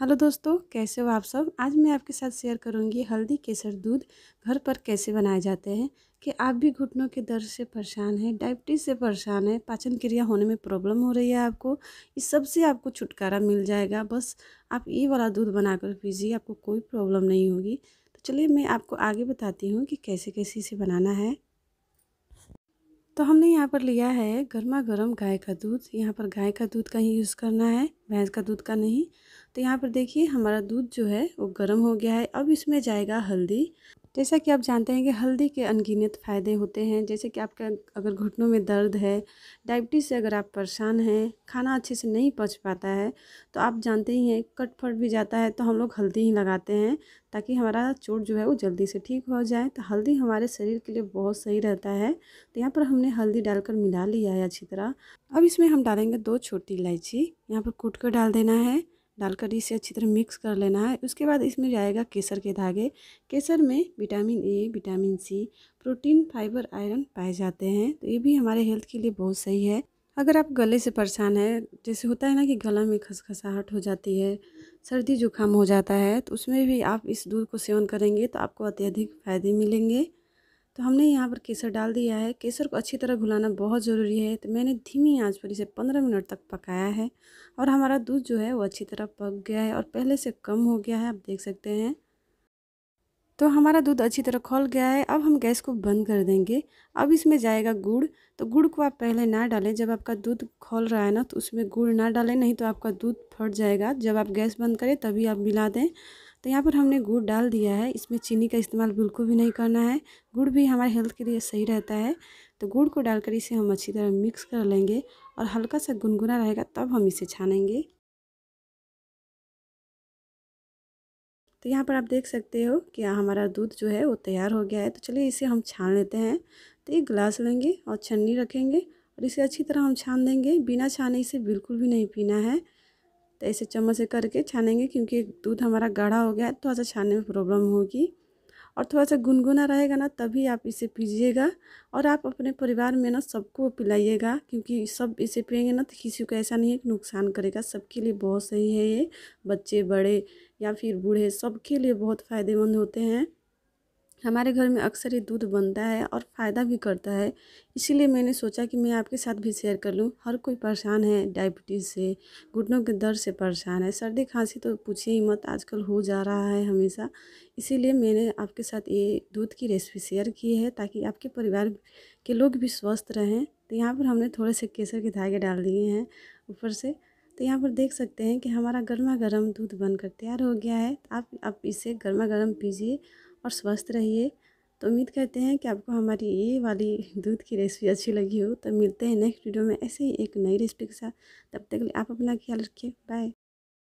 hello दोस्तों कैसे हो आप सब आज मैं आपके साथ शेयर करूंगी हल्दी केसर दूध घर पर कैसे बनाए जाते हैं कि आप भी घुटनों के दर्द से परेशान हैं डायबिटीज़ से परेशान हैं पाचन क्रिया होने में प्रॉब्लम हो रही है आपको इस सब से आपको छुटकारा मिल जाएगा बस आप ये वाला दूध बनाकर पीजिए आपको कोई प्रॉब्लम नहीं होगी तो चलिए मैं आपको आगे बताती हूँ कि कैसे कैसे इसे बनाना है तो हमने यहाँ पर लिया है गर्मा गर्म गाय का दूध यहाँ पर गाय का दूध का ही यूज़ करना है भैंस का दूध का नहीं तो यहाँ पर देखिए हमारा दूध जो है वो गर्म हो गया है अब इसमें जाएगा हल्दी जैसा कि आप जानते हैं कि हल्दी के अनगिनत फ़ायदे होते हैं जैसे कि आपका अगर घुटनों में दर्द है डायबिटीज़ से अगर आप परेशान हैं खाना अच्छे से नहीं पच पाता है तो आप जानते ही हैं कट फट भी जाता है तो हम लोग हल्दी ही लगाते हैं ताकि हमारा चोट जो है वो जल्दी से ठीक हो जाए तो हल्दी हमारे शरीर के लिए बहुत सही रहता है तो यहाँ पर हमने हल्दी डालकर मिला लिया है अच्छी तरह अब इसमें हम डालेंगे दो छोटी इलायची यहाँ पर कूट कर डाल देना है डालकर इसे अच्छी तरह मिक्स कर लेना है उसके बाद इसमें जाएगा केसर के धागे केसर में vitamin A vitamin C protein fibre iron पाए जाते हैं तो ये भी हमारे हेल्थ के लिए बहुत सही है अगर आप गले से परेशान है जैसे होता है ना कि गला में खसखसाहट हो जाती है सर्दी जुकाम हो जाता है तो उसमें भी आप इस दूध को सेवन करेंगे तो आपको अत्यधिक फ़ायदे मिलेंगे तो हमने यहाँ पर केसर डाल दिया है केसर को अच्छी तरह घुलाना बहुत ज़रूरी है तो मैंने धीमी आंच पर इसे पंद्रह मिनट तक पकाया है और हमारा दूध जो है वो अच्छी तरह पक गया है और पहले से कम हो गया है आप देख सकते हैं तो हमारा दूध अच्छी तरह खोल गया है अब हम गैस को बंद कर देंगे अब इसमें जाएगा गुड़ तो गुड़ को आप पहले ना डालें जब आपका दूध खोल रहा है ना तो उसमें गुड़ ना डालें नहीं तो आपका दूध फट जाएगा जब आप गैस बंद करें तभी आप मिला दें तो यहाँ पर हमने गुड़ डाल दिया है इसमें चीनी का इस्तेमाल बिल्कुल भी नहीं करना है गुड़ भी हमारे हेल्थ के लिए सही रहता है तो गुड़ को डालकर इसे हम अच्छी तरह मिक्स कर लेंगे और हल्का सा गुनगुना रहेगा तब हम इसे छानेंगे तो यहाँ पर आप देख सकते हो कि हमारा दूध जो है वो तैयार हो गया है तो चलिए इसे हम छान लेते हैं तो एक गिलास लेंगे और छन्नी रखेंगे और इसे अच्छी तरह हम छान देंगे बिना छाने इसे बिल्कुल भी नहीं पीना है तो ऐसे चम्मच से करके छानेंगे क्योंकि दूध हमारा गाढ़ा हो गया है थोड़ा सा छानने में प्रॉब्लम होगी और थोड़ा सा गुनगुना रहेगा ना तभी आप इसे पीजिएगा और आप अपने परिवार में ना सबको पिलाइएगा क्योंकि सब इसे पिएंगे ना तो किसी को ऐसा नहीं है कि नुकसान करेगा सबके लिए बहुत सही है ये बच्चे बड़े या फिर बूढ़े सबके लिए बहुत फ़ायदेमंद होते हैं हमारे घर में अक्सर ये दूध बनता है और फ़ायदा भी करता है इसीलिए मैंने सोचा कि मैं आपके साथ भी शेयर कर लूँ हर कोई परेशान है डायबिटीज़ से घुटनों के दर्द से परेशान है सर्दी खांसी तो पूछिए ही मत आजकल हो जा रहा है हमेशा इसीलिए मैंने आपके साथ ये दूध की रेसिपी शेयर की है ताकि आपके परिवार के लोग भी स्वस्थ रहें तो यहाँ पर हमने थोड़े से केसर के धागे डाल दिए हैं ऊपर से तो यहाँ पर देख सकते हैं कि हमारा गर्मा गर्म दूध बनकर तैयार हो गया है आप आप इसे गर्मा गर्म पीजिए और स्वस्थ रहिए तो उम्मीद करते हैं कि आपको हमारी ये वाली दूध की रेसिपी अच्छी लगी हो तो मिलते हैं नेक्स्ट वीडियो में ऐसे ही एक नई रेसिपी के साथ तब तक आप अपना ख्याल रखिए बाय